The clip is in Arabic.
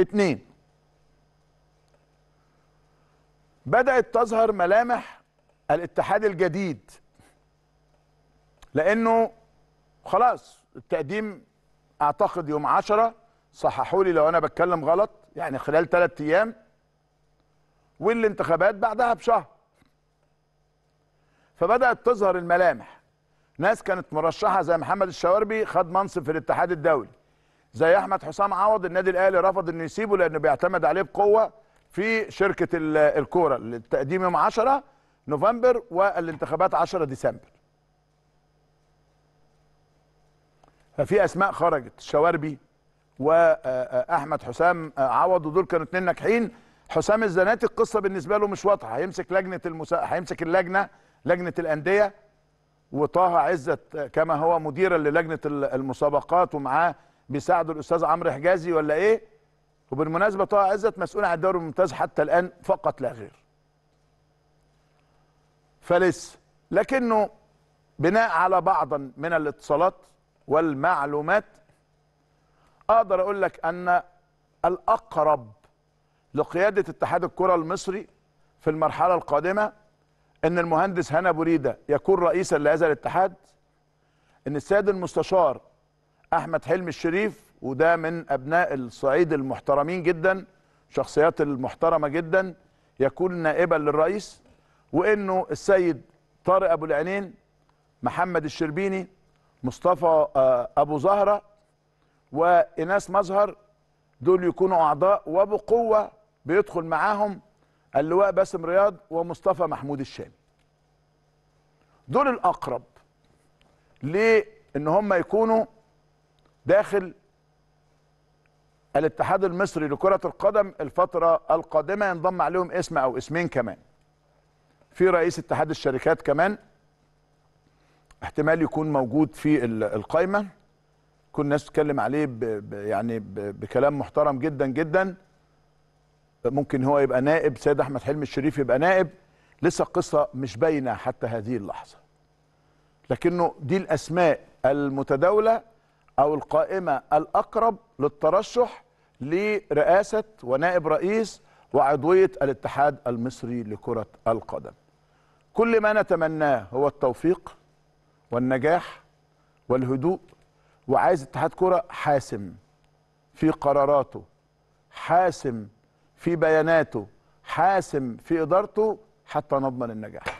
اتنين بدأت تظهر ملامح الاتحاد الجديد لأنه خلاص التقديم أعتقد يوم عشرة صححوا لي لو أنا بتكلم غلط يعني خلال ثلاثة أيام والانتخابات بعدها بشهر فبدأت تظهر الملامح ناس كانت مرشحة زي محمد الشواربي خد منصب في الاتحاد الدولي زي احمد حسام عوض النادي الاهلي رفض انه يسيبه لانه بيعتمد عليه بقوه في شركه الكوره التقديم يوم 10 نوفمبر والانتخابات 10 ديسمبر. ففي اسماء خرجت شواربي واحمد آه، آه، حسام آه، عوض ودول كانوا اتنين ناجحين حسام الزناتي القصه بالنسبه له مش واضحه هيمسك لجنه المسا... هيمسك اللجنه لجنه الانديه وطه عزت كما هو مديرا للجنه المسابقات ومعاه بيساعده الاستاذ عمرو حجازي ولا ايه وبالمناسبه طه عزت مسؤول عن الدوري الممتاز حتى الان فقط لا غير فلسه لكنه بناء على بعض من الاتصالات والمعلومات اقدر اقول لك ان الاقرب لقياده اتحاد الكره المصري في المرحله القادمه ان المهندس هنا بريده يكون رئيسا لهذا الاتحاد ان السيد المستشار احمد حلمي الشريف وده من ابناء الصعيد المحترمين جدا شخصيات المحترمه جدا يكون نائبا للرئيس وانه السيد طارق ابو العينين محمد الشربيني مصطفى آه، ابو زهره واناس مظهر دول يكونوا اعضاء وبقوه بيدخل معاهم اللواء باسم رياض ومصطفى محمود الشامي دول الاقرب لان هم يكونوا داخل الاتحاد المصري لكرة القدم الفترة القادمة ينضم عليهم اسم أو اسمين كمان في رئيس اتحاد الشركات كمان احتمال يكون موجود في القايمة كل الناس تتكلم عليه بـ يعني بـ بكلام محترم جدا جدا ممكن هو يبقى نائب سيد أحمد حلمي الشريف يبقى نائب لسه القصة مش باينة حتى هذه اللحظة لكنه دي الأسماء المتداولة أو القائمة الأقرب للترشح لرئاسة ونائب رئيس وعضوية الاتحاد المصري لكرة القدم كل ما نتمناه هو التوفيق والنجاح والهدوء وعايز اتحاد كرة حاسم في قراراته حاسم في بياناته حاسم في إدارته حتى نضمن النجاح